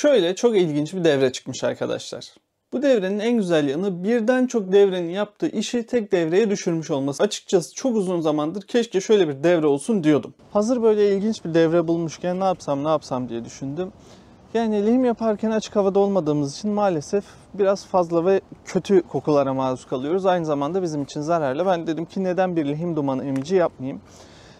Şöyle çok ilginç bir devre çıkmış arkadaşlar. Bu devrenin en güzel yanı birden çok devrenin yaptığı işi tek devreye düşürmüş olması. Açıkçası çok uzun zamandır keşke şöyle bir devre olsun diyordum. Hazır böyle ilginç bir devre bulmuşken ne yapsam ne yapsam diye düşündüm. Yani lehim yaparken açık havada olmadığımız için maalesef biraz fazla ve kötü kokulara maruz kalıyoruz. Aynı zamanda bizim için zararlı. Ben dedim ki neden bir lehim dumanı emici yapmayayım.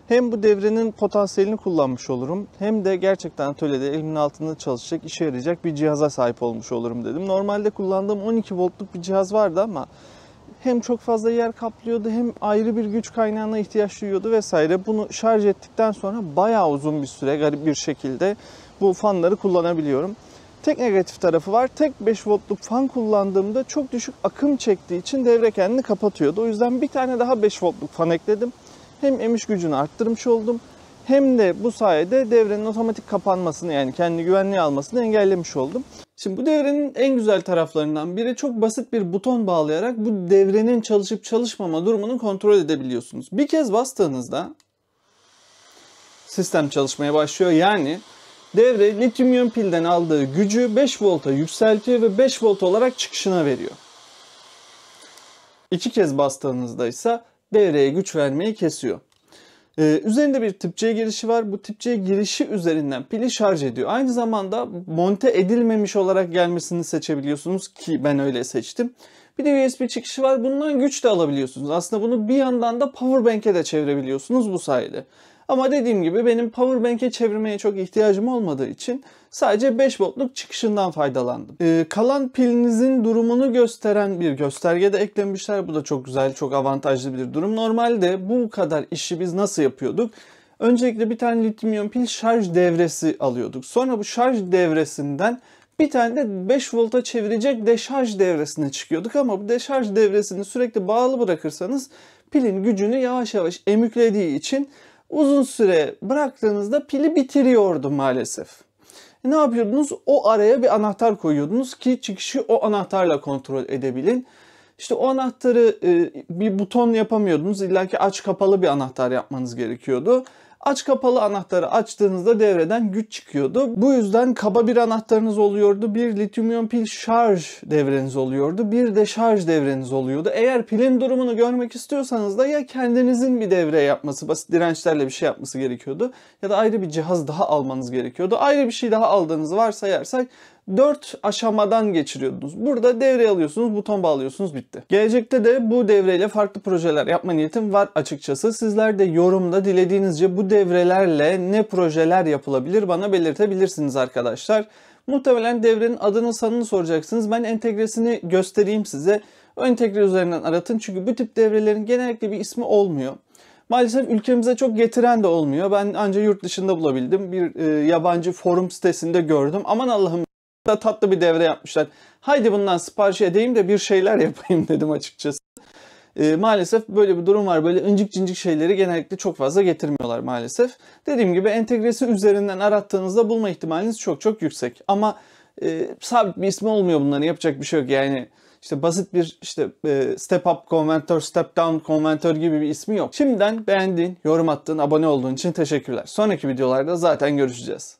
Hem bu devrenin potansiyelini kullanmış olurum hem de gerçekten atölyede elimin altında çalışacak, işe yarayacak bir cihaza sahip olmuş olurum dedim. Normalde kullandığım 12 voltluk bir cihaz vardı ama hem çok fazla yer kaplıyordu hem ayrı bir güç kaynağına ihtiyaç duyuyordu vesaire. Bunu şarj ettikten sonra bayağı uzun bir süre garip bir şekilde bu fanları kullanabiliyorum. Tek negatif tarafı var. Tek 5 voltluk fan kullandığımda çok düşük akım çektiği için devre kendini kapatıyordu. O yüzden bir tane daha 5 voltluk fan ekledim hem emiş gücünü arttırmış oldum hem de bu sayede devrenin otomatik kapanmasını yani kendi güvenliği almasını engellemiş oldum. Şimdi bu devrenin en güzel taraflarından biri çok basit bir buton bağlayarak bu devrenin çalışıp çalışmama durumunu kontrol edebiliyorsunuz. Bir kez bastığınızda sistem çalışmaya başlıyor. Yani devre lityum pilden aldığı gücü 5 volta yükseltiyor ve 5 volt olarak çıkışına veriyor. İki kez bastığınızda ise devreye güç vermeyi kesiyor. Ee, üzerinde bir tip C girişi var. Bu tip C girişi üzerinden pili şarj ediyor. Aynı zamanda monte edilmemiş olarak gelmesini seçebiliyorsunuz ki ben öyle seçtim. Bir de USB çıkışı var. Bundan güç de alabiliyorsunuz. Aslında bunu bir yandan da power bank'e de çevirebiliyorsunuz bu sayede. Ama dediğim gibi benim powerbank'e çevirmeye çok ihtiyacım olmadığı için sadece 5 voltluk çıkışından faydalandım. Ee, kalan pilinizin durumunu gösteren bir gösterge de eklemişler. Bu da çok güzel, çok avantajlı bir durum. Normalde bu kadar işi biz nasıl yapıyorduk? Öncelikle bir tane lityum pil şarj devresi alıyorduk. Sonra bu şarj devresinden bir tane de 5 volta çevirecek deşarj devresine çıkıyorduk ama bu deşarj devresini sürekli bağlı bırakırsanız pilin gücünü yavaş yavaş emüklediği için uzun süre bıraktığınızda pili bitiriyordu maalesef. E, ne yapıyordunuz? O araya bir anahtar koyuyordunuz ki çıkışı o anahtarla kontrol edebilin. İşte o anahtarı e, bir buton yapamıyordunuz. İlla ki aç kapalı bir anahtar yapmanız gerekiyordu. Aç kapalı anahtarı açtığınızda devreden güç çıkıyordu. Bu yüzden kaba bir anahtarınız oluyordu. Bir lityum pil şarj devreniz oluyordu. Bir de şarj devreniz oluyordu. Eğer pilin durumunu görmek istiyorsanız da ya kendinizin bir devre yapması, basit dirençlerle bir şey yapması gerekiyordu. Ya da ayrı bir cihaz daha almanız gerekiyordu. Ayrı bir şey daha aldığınızı varsayarsak 4 aşamadan geçiriyordunuz. Burada devre alıyorsunuz, buton bağlıyorsunuz, bitti. Gelecekte de bu devreyle farklı projeler yapma niyetim var açıkçası. Sizler de yorumda dilediğinizce bu devrelerle ne projeler yapılabilir bana belirtebilirsiniz arkadaşlar. Muhtemelen devrenin adını sanını soracaksınız. Ben entegresini göstereyim size. Ön Entegre üzerinden aratın çünkü bu tip devrelerin genellikle bir ismi olmuyor. Maalesef ülkemize çok getiren de olmuyor. Ben ancak yurt dışında bulabildim. Bir e, yabancı forum sitesinde gördüm. Aman Allah'ım da tatlı bir devre yapmışlar. Haydi bundan sipariş edeyim de bir şeyler yapayım dedim açıkçası. E, maalesef böyle bir durum var. Böyle incik cincik şeyleri genellikle çok fazla getirmiyorlar maalesef. Dediğim gibi entegresi üzerinden arattığınızda bulma ihtimaliniz çok çok yüksek. Ama e, sabit bir ismi olmuyor bunların yapacak bir şey yok. Yani işte basit bir işte e, step up konventör, step down konventör gibi bir ismi yok. Şimdiden beğendiğin, yorum attığın, abone olduğun için teşekkürler. Sonraki videolarda zaten görüşeceğiz.